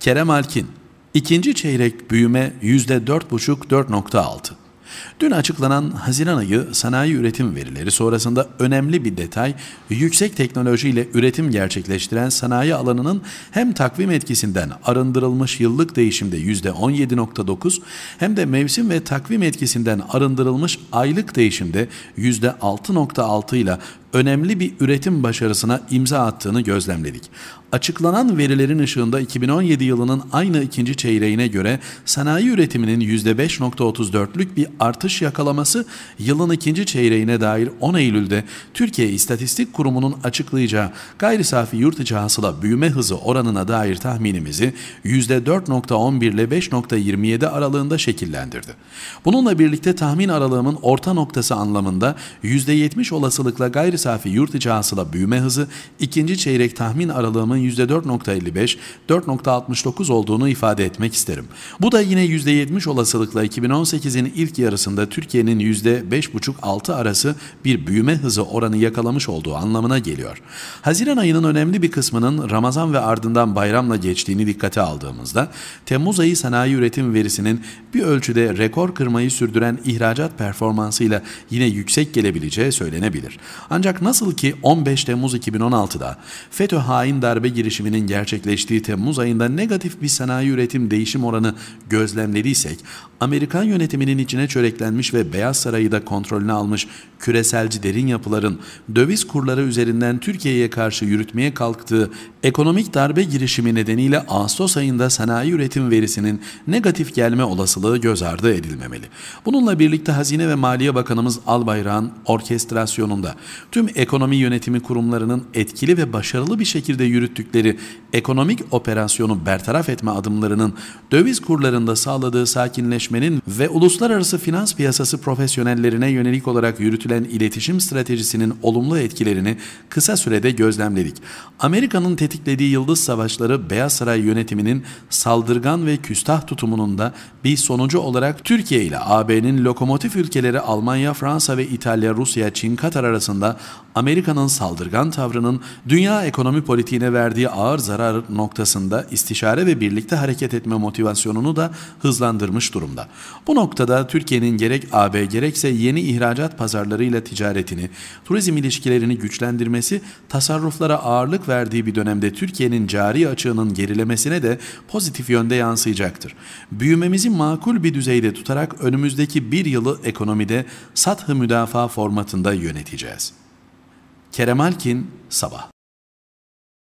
Kerem Alkin, ikinci çeyrek büyüme yüzde dört dört buçuk nokta altı. Dün açıklanan Haziran ayı sanayi üretim verileri sonrasında önemli bir detay, yüksek teknolojiyle üretim gerçekleştiren sanayi alanının hem takvim etkisinden arındırılmış yıllık değişimde %17.9 hem de mevsim ve takvim etkisinden arındırılmış aylık değişimde %6.6 ile önemli bir üretim başarısına imza attığını gözlemledik. Açıklanan verilerin ışığında 2017 yılının aynı ikinci çeyreğine göre sanayi üretiminin %5.34'lük bir artış yakalaması yılın ikinci çeyreğine dair 10 Eylül'de Türkiye İstatistik Kurumu'nun açıklayacağı gayri safi yurt içi hasıla büyüme hızı oranına dair tahminimizi %4.11 ile 5.27 aralığında şekillendirdi. Bununla birlikte tahmin aralığımın orta noktası anlamında %70 olasılıkla gayri Gayri safi yurt içi hasıla büyüme hızı ikinci çeyrek tahmin aralığımın %4.55, 4.69 olduğunu ifade etmek isterim. Bu da yine %70 olasılıkla 2018'in ilk yarısında Türkiye'nin %5.5-6 arası bir büyüme hızı oranı yakalamış olduğu anlamına geliyor. Haziran ayının önemli bir kısmının Ramazan ve ardından bayramla geçtiğini dikkate aldığımızda Temmuz ayı sanayi üretim verisinin bir ölçüde rekor kırmayı sürdüren ihracat performansıyla yine yüksek gelebileceği söylenebilir. Ancak ancak nasıl ki 15 Temmuz 2016'da FETÖ hain darbe girişiminin gerçekleştiği Temmuz ayında negatif bir sanayi üretim değişim oranı gözlemlediysek, Amerikan yönetiminin içine çöreklenmiş ve Beyaz Saray'ı da kontrolüne almış küreselci derin yapıların döviz kurları üzerinden Türkiye'ye karşı yürütmeye kalktığı ekonomik darbe girişimi nedeniyle Ağustos ayında sanayi üretim verisinin negatif gelme olasılığı göz ardı edilmemeli. Bununla birlikte Hazine ve Maliye Bakanımız Albayrak'ın orkestrasyonunda tüm ekonomi yönetimi kurumlarının etkili ve başarılı bir şekilde yürüttükleri ekonomik operasyonu bertaraf etme adımlarının döviz kurlarında sağladığı sakinleşmenin ve uluslararası finans piyasası profesyonellerine yönelik olarak yürütülen iletişim stratejisinin olumlu etkilerini kısa sürede gözlemledik. Amerika'nın tetiklediği yıldız savaşları Beyaz Saray yönetiminin saldırgan ve küstah tutumunun da bir sonucu olarak Türkiye ile AB'nin lokomotif ülkeleri Almanya, Fransa ve İtalya, Rusya, Çin, Katar arasında Amerika'nın saldırgan tavrının dünya ekonomi politiğine verdiği ağır zarar noktasında istişare ve birlikte hareket etme motivasyonunu da hızlandırmış durumda. Bu noktada Türkiye'nin gerek AB gerekse yeni ihracat pazarlarıyla ticaretini, turizm ilişkilerini güçlendirmesi, tasarruflara ağırlık verdiği bir dönemde Türkiye'nin cari açığının gerilemesine de pozitif yönde yansıyacaktır. Büyümemizi makul bir düzeyde tutarak önümüzdeki bir yılı ekonomide sathı müdafaa formatında yöneteceğiz. Kerem Alkin Sabah